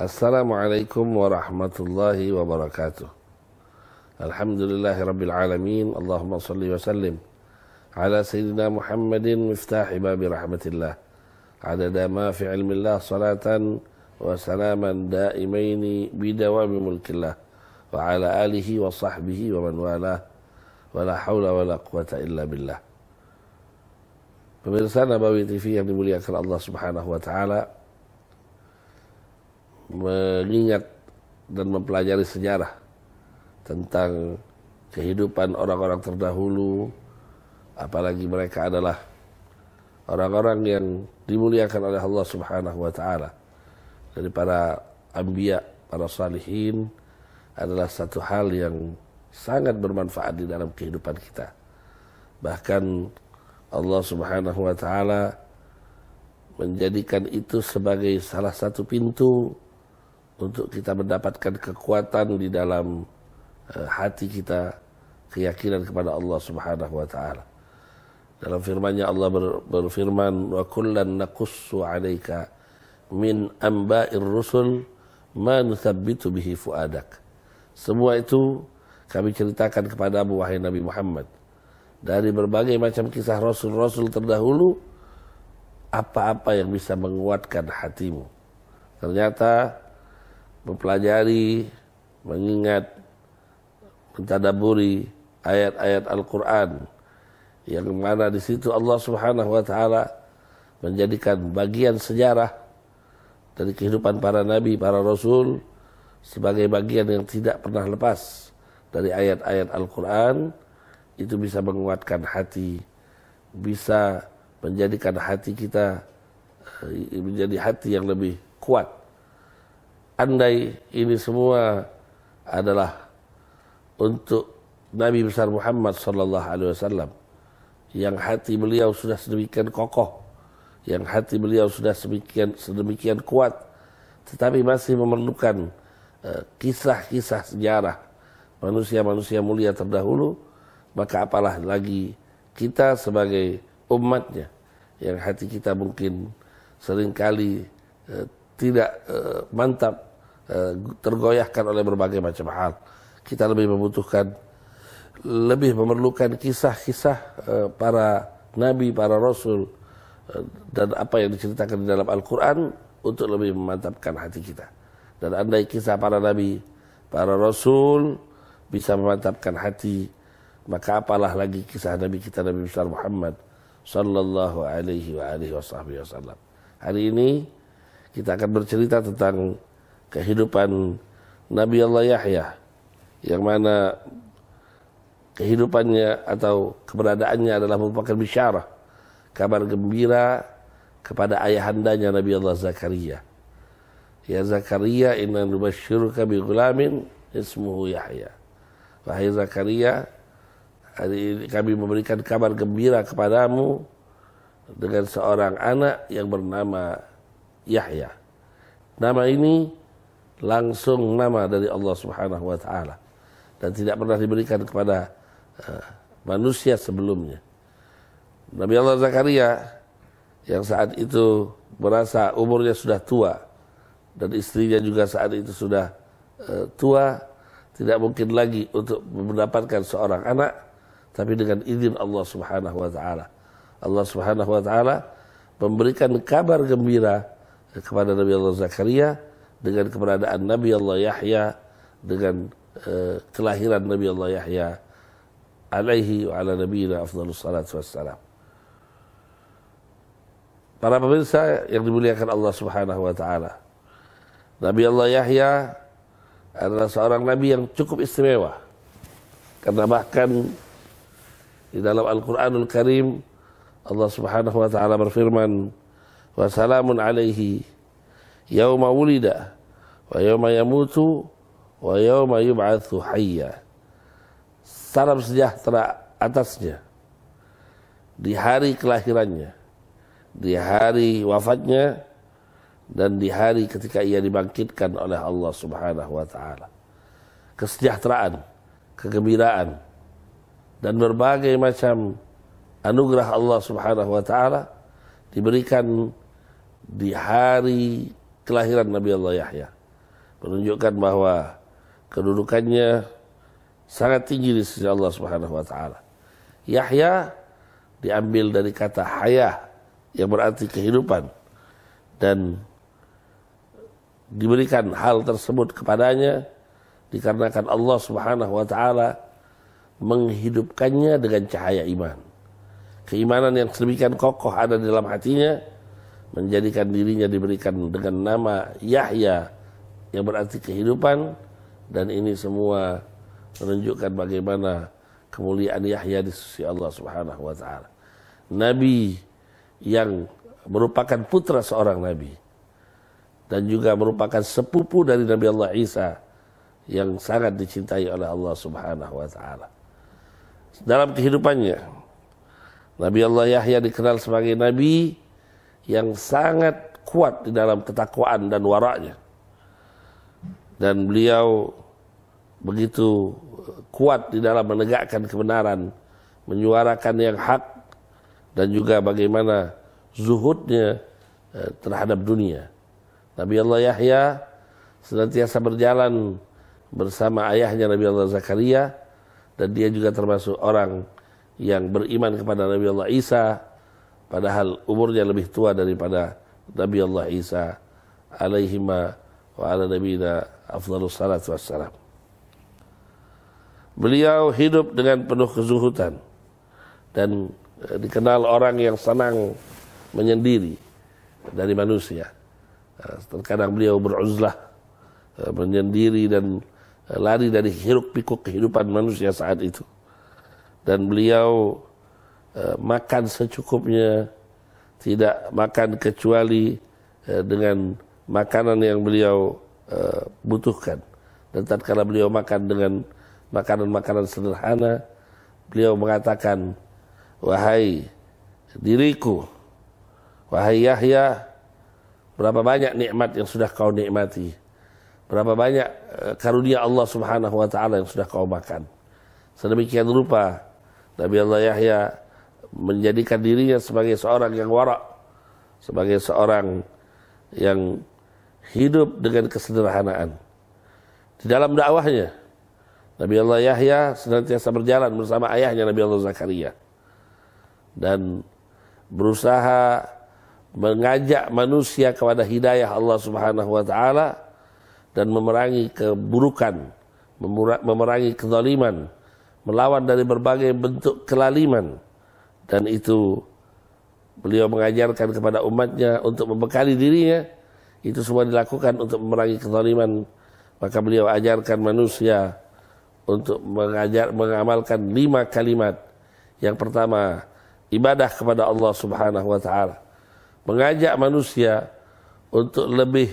السلام عليكم ورحمة الله وبركاته الحمد لله رب العالمين اللهم صل وسلم على سيدنا محمد مفتاح باب رحمة الله عدد ما في علم الله صلاة وسلاما دائمين بدوام ملك الله وعلى آله وصحبه ومن والاه ولا حول ولا قوة إلا بالله Pemirsa Nabawi TV yang dimuliakan Allah Subhanahu wa taala, mengingat dan mempelajari sejarah tentang kehidupan orang-orang terdahulu, apalagi mereka adalah orang-orang yang dimuliakan oleh Allah Subhanahu wa taala. Dari para anbiya, para salihin adalah satu hal yang sangat bermanfaat di dalam kehidupan kita. Bahkan Allah Subhanahu wa taala menjadikan itu sebagai salah satu pintu untuk kita mendapatkan kekuatan di dalam uh, hati kita keyakinan kepada Allah Subhanahu wa taala. Dalam firman-Nya Allah ber, berfirman wa kullan naqussu 'alaika min amba'ir rusul ma nuthabbitu bihi fuadak. Semua itu kami ceritakan kepada Abu wahai Nabi Muhammad dari berbagai macam kisah rasul-rasul terdahulu apa-apa yang bisa menguatkan hatimu. Ternyata mempelajari, mengingat, mentadaburi ayat-ayat Al-Quran yang mana di situ Allah Subhanahu wa taala menjadikan bagian sejarah dari kehidupan para nabi, para rasul sebagai bagian yang tidak pernah lepas dari ayat-ayat Al-Qur'an itu bisa menguatkan hati, bisa menjadikan hati kita eh, menjadi hati yang lebih kuat andai ini semua adalah untuk Nabi besar Muhammad sallallahu alaihi wasallam yang hati beliau sudah sedemikian kokoh, yang hati beliau sudah sedemikian sedemikian kuat tetapi masih memerlukan eh, kisah-kisah sejarah manusia-manusia mulia terdahulu, maka apalah lagi kita sebagai umatnya yang hati kita mungkin seringkali eh, tidak uh, mantap uh, tergoyahkan oleh berbagai macam hal. Kita lebih membutuhkan lebih memerlukan kisah-kisah uh, para nabi, para rasul uh, dan apa yang diceritakan di dalam Al-Qur'an untuk lebih memantapkan hati kita. Dan andai kisah para nabi, para rasul bisa memantapkan hati, maka apalah lagi kisah nabi kita Nabi besar Muhammad sallallahu alaihi wa alihi wasallam. Hari ini kita akan bercerita tentang kehidupan Nabi Allah Yahya yang mana kehidupannya atau keberadaannya adalah merupakan bisyarah kabar gembira kepada ayahandanya Nabi Allah Zakaria. Ya Zakaria inna nubashshiruka bi ghulamin ismuhu Yahya. Wahai Zakaria, hari ini kami memberikan kabar gembira kepadamu dengan seorang anak yang bernama Yahya. Nama ini langsung nama dari Allah Subhanahu wa taala dan tidak pernah diberikan kepada eh, manusia sebelumnya. Nabi Allah Zakaria yang saat itu merasa umurnya sudah tua dan istrinya juga saat itu sudah eh, tua, tidak mungkin lagi untuk mendapatkan seorang anak tapi dengan izin Allah Subhanahu wa taala. Allah Subhanahu wa taala memberikan kabar gembira kepada Nabi Allah Zakaria dengan keberadaan Nabi Allah Yahya dengan uh, kelahiran Nabi Allah Yahya alaihi wa ala nabiyina afdhalus salatu wassalam Para pemirsa yang dimuliakan Allah Subhanahu wa taala. Nabi Allah Yahya adalah seorang nabi yang cukup istimewa. Karena bahkan di dalam Al-Qur'anul Karim Allah Subhanahu wa taala berfirman, wa salamun alaihi yauma wulida wa yauma yamutu wa yauma yub'atsu hayya. Salam sejahtera atasnya di hari kelahirannya, di hari wafatnya dan di hari ketika ia dibangkitkan oleh Allah Subhanahu wa taala. Kesejahteraan, kegembiraan dan berbagai macam anugerah Allah Subhanahu wa taala diberikan di hari kelahiran Nabi Allah Yahya. Menunjukkan bahwa kedudukannya sangat tinggi di sisi Allah Subhanahu wa taala. Yahya diambil dari kata hayah yang berarti kehidupan dan diberikan hal tersebut kepadanya dikarenakan Allah Subhanahu wa taala menghidupkannya dengan cahaya iman. Keimanan yang sedemikian kokoh ada di dalam hatinya menjadikan dirinya diberikan dengan nama Yahya yang berarti kehidupan dan ini semua menunjukkan bagaimana kemuliaan Yahya di sisi Allah Subhanahu wa taala. Nabi yang merupakan putra seorang nabi dan juga merupakan sepupu dari Nabi Allah Isa yang sangat dicintai oleh Allah Subhanahu wa taala. Dalam kehidupannya Nabi Allah Yahya dikenal sebagai nabi yang sangat kuat di dalam ketakwaan dan waraknya. Dan beliau begitu kuat di dalam menegakkan kebenaran, menyuarakan yang hak dan juga bagaimana zuhudnya eh, terhadap dunia. Nabi Allah Yahya senantiasa berjalan bersama ayahnya Nabi Allah Zakaria dan dia juga termasuk orang yang beriman kepada Nabi Allah Isa padahal umurnya lebih tua daripada Nabi Allah Isa alaihima wa ala nabiyina afdhalus salatu wassalam. Beliau hidup dengan penuh kezuhutan dan eh, dikenal orang yang senang menyendiri dari manusia. Eh, terkadang beliau beruzlah, eh, menyendiri dan lari dari hiruk pikuk kehidupan manusia saat itu. Dan beliau Eh, makan secukupnya, tidak makan kecuali eh, dengan makanan yang beliau eh, butuhkan. Dan tatkala beliau makan dengan makanan-makanan sederhana, beliau mengatakan, wahai diriku, wahai Yahya, berapa banyak nikmat yang sudah kau nikmati, berapa banyak karunia Allah Subhanahu Wa Taala yang sudah kau makan. Sedemikian rupa Nabi Allah Yahya menjadikan dirinya sebagai seorang yang warak, sebagai seorang yang hidup dengan kesederhanaan. Di dalam dakwahnya, Nabi Allah Yahya senantiasa berjalan bersama ayahnya Nabi Allah Zakaria dan berusaha mengajak manusia kepada hidayah Allah Subhanahu wa taala dan memerangi keburukan, memerangi kezaliman, melawan dari berbagai bentuk kelaliman dan itu beliau mengajarkan kepada umatnya untuk membekali dirinya itu semua dilakukan untuk memerangi kezaliman maka beliau ajarkan manusia untuk mengajar mengamalkan lima kalimat yang pertama ibadah kepada Allah Subhanahu wa taala mengajak manusia untuk lebih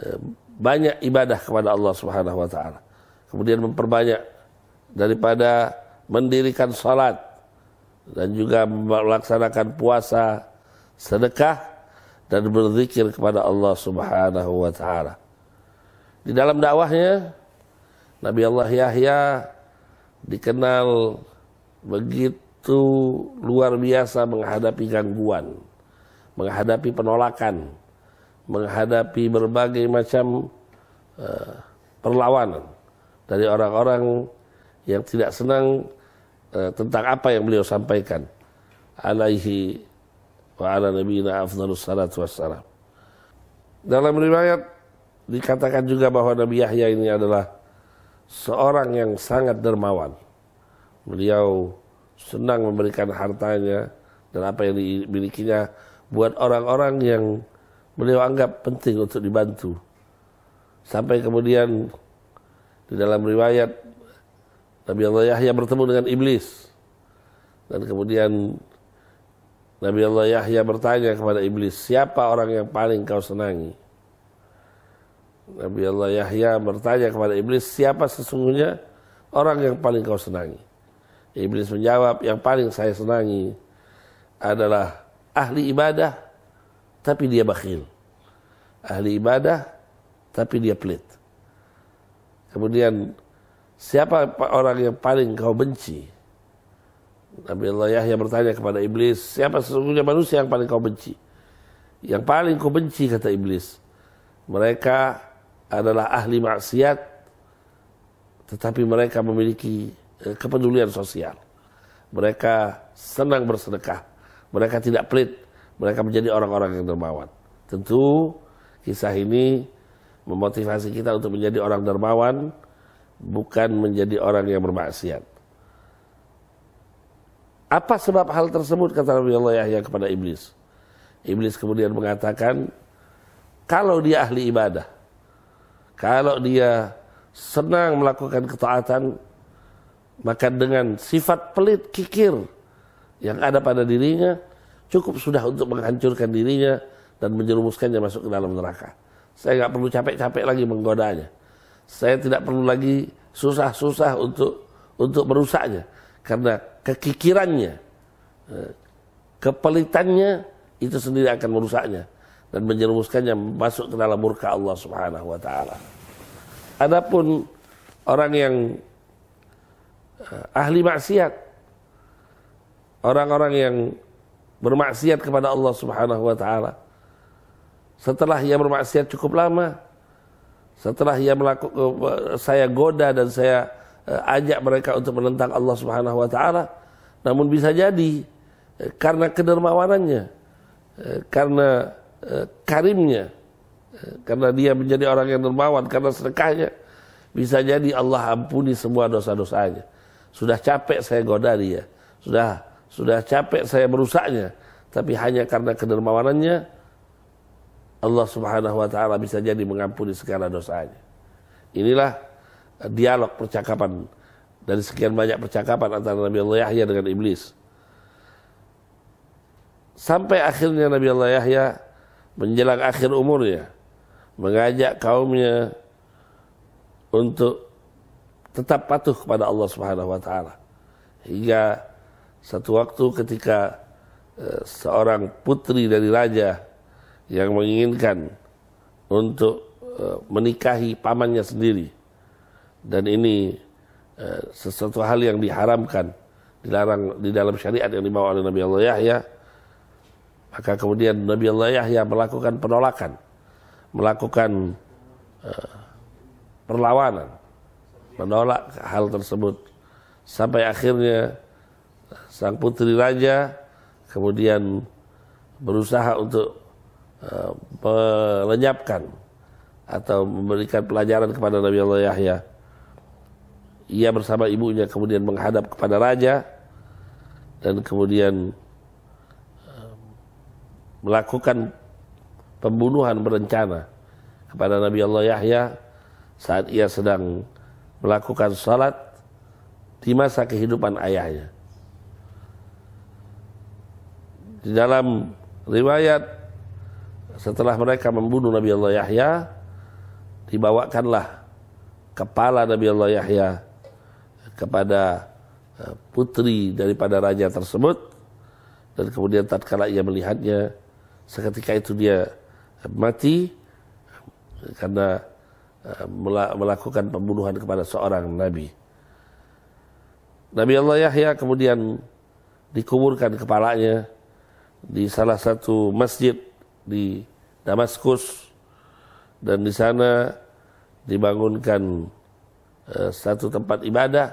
eh, banyak ibadah kepada Allah Subhanahu wa taala kemudian memperbanyak daripada mendirikan salat dan juga melaksanakan puasa, sedekah dan berzikir kepada Allah Subhanahu wa taala. Di dalam dakwahnya Nabi Allah Yahya dikenal begitu luar biasa menghadapi gangguan, menghadapi penolakan, menghadapi berbagai macam uh, perlawanan dari orang-orang yang tidak senang Eh, tentang apa yang beliau sampaikan alaihi wa ala nabiyina afdhalus salatu wassalam dalam riwayat dikatakan juga bahwa Nabi Yahya ini adalah seorang yang sangat dermawan beliau senang memberikan hartanya dan apa yang dimilikinya buat orang-orang yang beliau anggap penting untuk dibantu sampai kemudian di dalam riwayat Nabi Allah Yahya bertemu dengan iblis. Dan kemudian Nabi Allah Yahya bertanya kepada iblis, siapa orang yang paling kau senangi? Nabi Allah Yahya bertanya kepada iblis, siapa sesungguhnya orang yang paling kau senangi? Iblis menjawab, yang paling saya senangi adalah ahli ibadah, tapi dia bakhil. Ahli ibadah, tapi dia pelit. Kemudian Siapa orang yang paling kau benci? Nabi Allah Yahya bertanya kepada iblis, siapa sesungguhnya manusia yang paling kau benci? Yang paling kau benci kata iblis. Mereka adalah ahli maksiat tetapi mereka memiliki eh, kepedulian sosial. Mereka senang bersedekah. Mereka tidak pelit. Mereka menjadi orang-orang yang dermawan. Tentu kisah ini memotivasi kita untuk menjadi orang dermawan bukan menjadi orang yang bermaksiat. Apa sebab hal tersebut kata Nabi Allah Yahya kepada iblis? Iblis kemudian mengatakan, kalau dia ahli ibadah, kalau dia senang melakukan ketaatan, maka dengan sifat pelit kikir yang ada pada dirinya, cukup sudah untuk menghancurkan dirinya dan menjerumuskannya masuk ke dalam neraka. Saya nggak perlu capek-capek lagi menggodanya saya tidak perlu lagi susah-susah untuk untuk merusaknya karena kekikirannya eh, kepelitannya itu sendiri akan merusaknya dan menjerumuskannya masuk ke dalam murka Allah Subhanahu wa taala. Adapun orang yang eh, ahli maksiat orang-orang yang bermaksiat kepada Allah Subhanahu wa taala setelah ia bermaksiat cukup lama setelah ia melakukan eh, saya goda dan saya eh, ajak mereka untuk menentang Allah Subhanahu wa taala, namun bisa jadi eh, karena kedermawanannya, karena karimnya, karena dia menjadi orang yang dermawan karena sedekahnya, bisa jadi Allah ampuni semua dosa-dosanya. Sudah capek saya goda dia, sudah sudah capek saya merusaknya, tapi hanya karena kedermawanannya Allah Subhanahu wa taala bisa jadi mengampuni segala dosanya. Inilah eh, dialog percakapan dari sekian banyak percakapan antara Nabi Allah Yahya dengan iblis. Sampai akhirnya Nabi Allah Yahya menjelang akhir umurnya mengajak kaumnya untuk tetap patuh kepada Allah Subhanahu wa taala. Hingga satu waktu ketika eh, seorang putri dari raja yang menginginkan untuk eh, menikahi pamannya sendiri dan ini eh, sesuatu hal yang diharamkan dilarang di dalam syariat yang dibawa oleh Nabi Allah Yahya maka kemudian Nabi Allah Yahya melakukan penolakan melakukan eh, perlawanan menolak hal tersebut sampai akhirnya sang putri raja kemudian berusaha untuk Eh, melenyapkan atau memberikan pelajaran kepada Nabi Allah Yahya. Ia bersama ibunya kemudian menghadap kepada raja dan kemudian eh, melakukan pembunuhan berencana kepada Nabi Allah Yahya saat ia sedang melakukan salat di masa kehidupan ayahnya. Di dalam riwayat setelah mereka membunuh Nabi Allah Yahya dibawakanlah kepala Nabi Allah Yahya kepada e, putri daripada raja tersebut dan kemudian tatkala ia melihatnya seketika itu dia mati karena e, melakukan pembunuhan kepada seorang nabi. Nabi Allah Yahya kemudian dikuburkan kepalanya di salah satu masjid di Damaskus dan di sana dibangunkan eh, satu tempat ibadah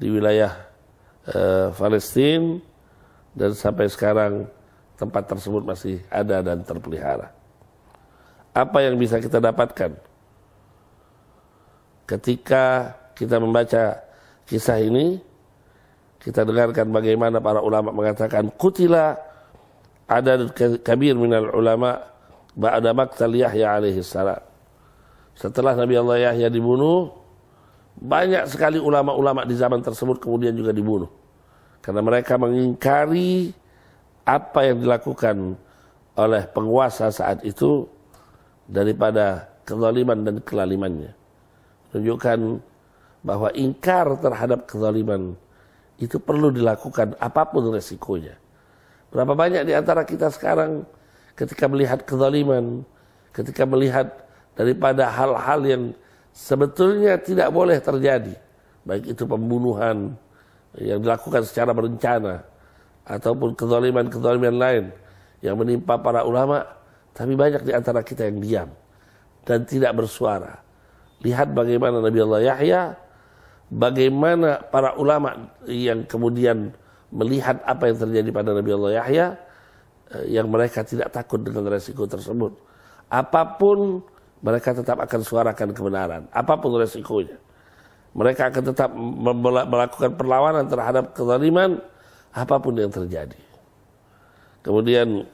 di wilayah eh, Palestina dan sampai sekarang tempat tersebut masih ada dan terpelihara. Apa yang bisa kita dapatkan ketika kita membaca kisah ini? Kita dengarkan bagaimana para ulama mengatakan kutilah عدد كبير من العلماء بعد مقتل Yahya alaihi salam. Setelah Nabi Allah Yahya dibunuh, banyak sekali ulama-ulama di zaman tersebut kemudian juga dibunuh. Karena mereka mengingkari apa yang dilakukan oleh penguasa saat itu daripada kezaliman dan kelalimannya. Tunjukkan bahwa ingkar terhadap kezaliman itu perlu dilakukan apapun resikonya. Berapa banyak di antara kita sekarang ketika melihat kezaliman, ketika melihat daripada hal-hal yang sebetulnya tidak boleh terjadi, baik itu pembunuhan yang dilakukan secara berencana ataupun kezaliman-kezaliman lain yang menimpa para ulama, tapi banyak di antara kita yang diam dan tidak bersuara. Lihat bagaimana Nabi Allah Yahya, bagaimana para ulama yang kemudian melihat apa yang terjadi pada Nabi Allah Yahya eh, yang mereka tidak takut dengan resiko tersebut. Apapun mereka tetap akan suarakan kebenaran, apapun resikonya. Mereka akan tetap melakukan perlawanan terhadap kezaliman apapun yang terjadi. Kemudian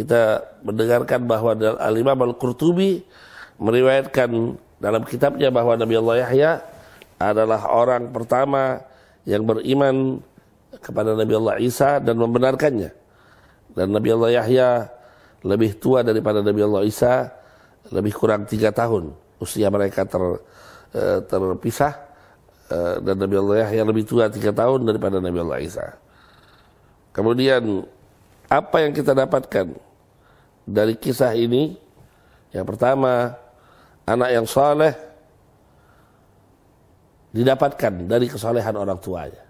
kita mendengarkan bahwa Al-Imam Al-Qurtubi meriwayatkan dalam kitabnya bahwa Nabi Allah Yahya adalah orang pertama yang beriman kepada Nabi Allah Isa dan membenarkannya. Dan Nabi Allah Yahya lebih tua daripada Nabi Allah Isa lebih kurang tiga tahun usia mereka ter, eh, terpisah eh, dan Nabi Allah Yahya lebih tua tiga tahun daripada Nabi Allah Isa. Kemudian apa yang kita dapatkan dari kisah ini? Yang pertama, anak yang soleh didapatkan dari kesolehan orang tuanya.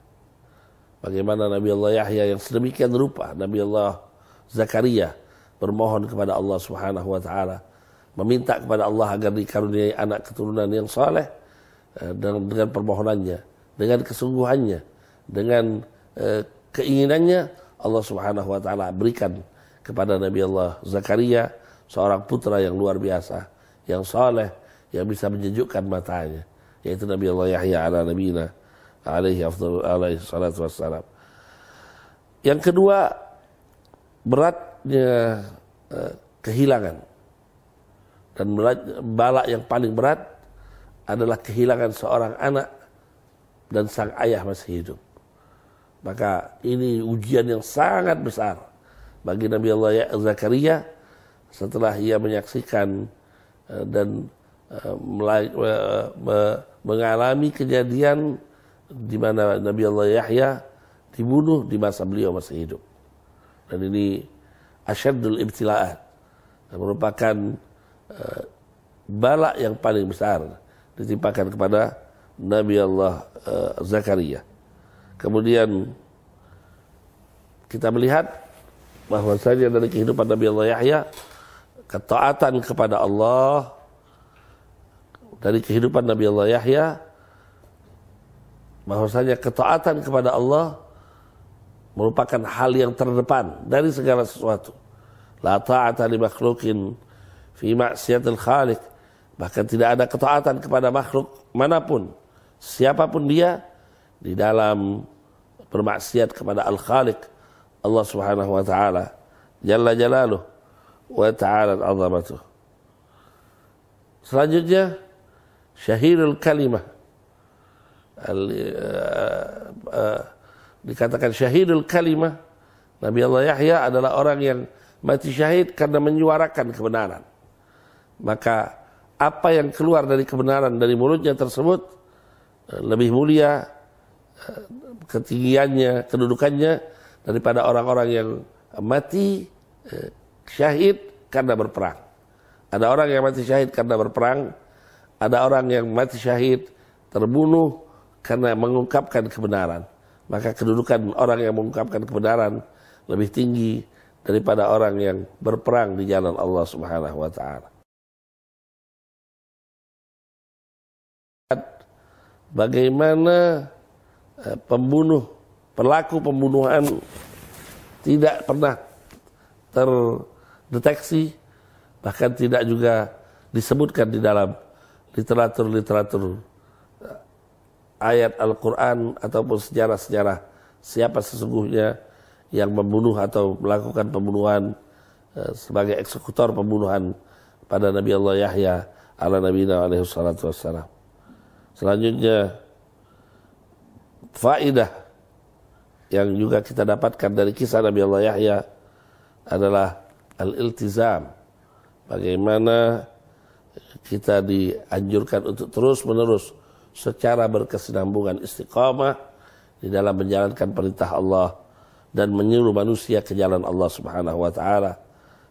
Bagaimana Nabi Allah Yahya yang sedemikian rupa Nabi Allah Zakaria bermohon kepada Allah Subhanahu wa taala meminta kepada Allah agar dikaruniai anak keturunan yang saleh eh, dengan, dengan permohonannya, dengan kesungguhannya, dengan eh, keinginannya Allah Subhanahu wa taala berikan kepada Nabi Allah Zakaria seorang putra yang luar biasa, yang saleh, yang bisa menyejukkan matanya yaitu Nabi Allah Yahya ala nabiyina alaihi afdal alaihi salatu wassalam. Yang kedua beratnya e, kehilangan dan berat, balak yang paling berat adalah kehilangan seorang anak dan sang ayah masih hidup. Maka ini ujian yang sangat besar bagi Nabi Allah Zakaria setelah ia menyaksikan e, dan Eh, eh, mengalami kejadian di mana Nabi Allah Yahya dibunuh di masa beliau masih hidup. Dan ini asyadul ibtila'at merupakan eh, balak yang paling besar ditimpakan kepada Nabi Allah Zakaria. Kemudian kita melihat bahwa bahwasanya dari kehidupan Nabi Allah Yahya ketaatan kepada Allah dari kehidupan Nabi Allah Yahya bahwasanya ketaatan kepada Allah merupakan hal yang terdepan dari segala sesuatu. La ta'ata li makhlukin fi ma'siyatil khaliq. Bahkan tidak ada ketaatan kepada makhluk manapun, siapapun dia di dalam bermaksiat kepada Al-Khaliq Allah Subhanahu wa taala jalla jalaluh wa ta'ala azamatuh. Selanjutnya syahir kalimah eh, eh, eh, dikatakan syahirul kalimah Nabi Allah Yahya adalah orang yang mati syahid karena menyuarakan kebenaran maka apa yang keluar dari kebenaran dari mulutnya tersebut lebih mulia ketinggiannya kedudukannya daripada orang-orang yang mati syahid karena berperang ada orang yang mati syahid karena berperang ada orang yang mati syahid, terbunuh karena mengungkapkan kebenaran. Maka kedudukan orang yang mengungkapkan kebenaran lebih tinggi daripada orang yang berperang di jalan Allah Subhanahu wa taala. Bagaimana eh, pembunuh, pelaku pembunuhan tidak pernah terdeteksi bahkan tidak juga disebutkan di dalam literatur-literatur ayat Al-Quran ataupun sejarah-sejarah siapa sesungguhnya yang membunuh atau melakukan pembunuhan eh, sebagai eksekutor pembunuhan pada Nabi Allah Yahya ala Nabi alaihi salatu wassalam. Selanjutnya faidah yang juga kita dapatkan dari kisah Nabi Allah Yahya adalah al-iltizam. Bagaimana kita dianjurkan untuk terus-menerus secara berkesinambungan istiqamah di dalam menjalankan perintah Allah dan menyuruh manusia ke jalan Allah Subhanahu wa taala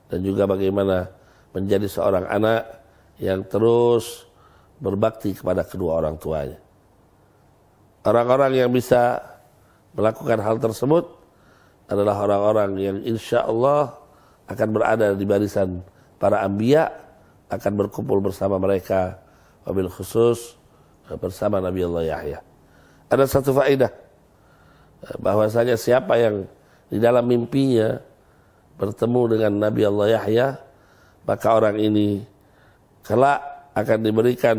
dan juga bagaimana menjadi seorang anak yang terus berbakti kepada kedua orang tuanya. Orang-orang yang bisa melakukan hal tersebut adalah orang-orang yang insya Allah akan berada di barisan para ambiyah akan berkumpul bersama mereka wabil khusus bersama Nabi Allah Yahya. Ada satu faedah eh, bahwasanya siapa yang di dalam mimpinya bertemu dengan Nabi Allah Yahya maka orang ini kelak akan diberikan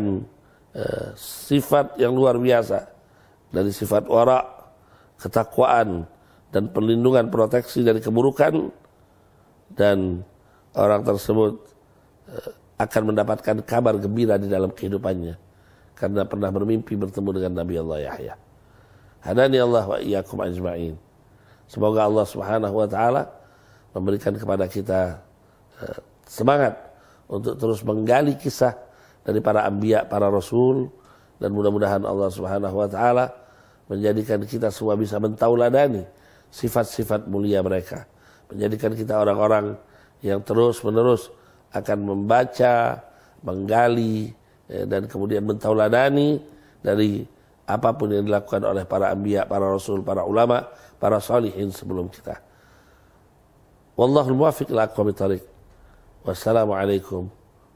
eh, sifat yang luar biasa dari sifat warak, ketakwaan dan perlindungan proteksi dari keburukan dan orang tersebut eh, akan mendapatkan kabar gembira di dalam kehidupannya karena pernah bermimpi bertemu dengan Nabi Allah Yahya. Hadani Allah wa iyyakum ajma'in. Semoga Allah Subhanahu wa taala memberikan kepada kita eh, semangat untuk terus menggali kisah dari para anbiya, para rasul dan mudah-mudahan Allah Subhanahu wa taala menjadikan kita semua bisa mentauladani sifat-sifat mulia mereka, menjadikan kita orang-orang yang terus-menerus akan membaca, menggali, eh, dan kemudian mentauladani dari apapun yang dilakukan oleh para ambiya, para rasul, para ulama, para salihin sebelum kita. Wallahul muwafiq ila aqwamit tariq. Wassalamualaikum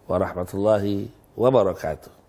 warahmatullahi wabarakatuh.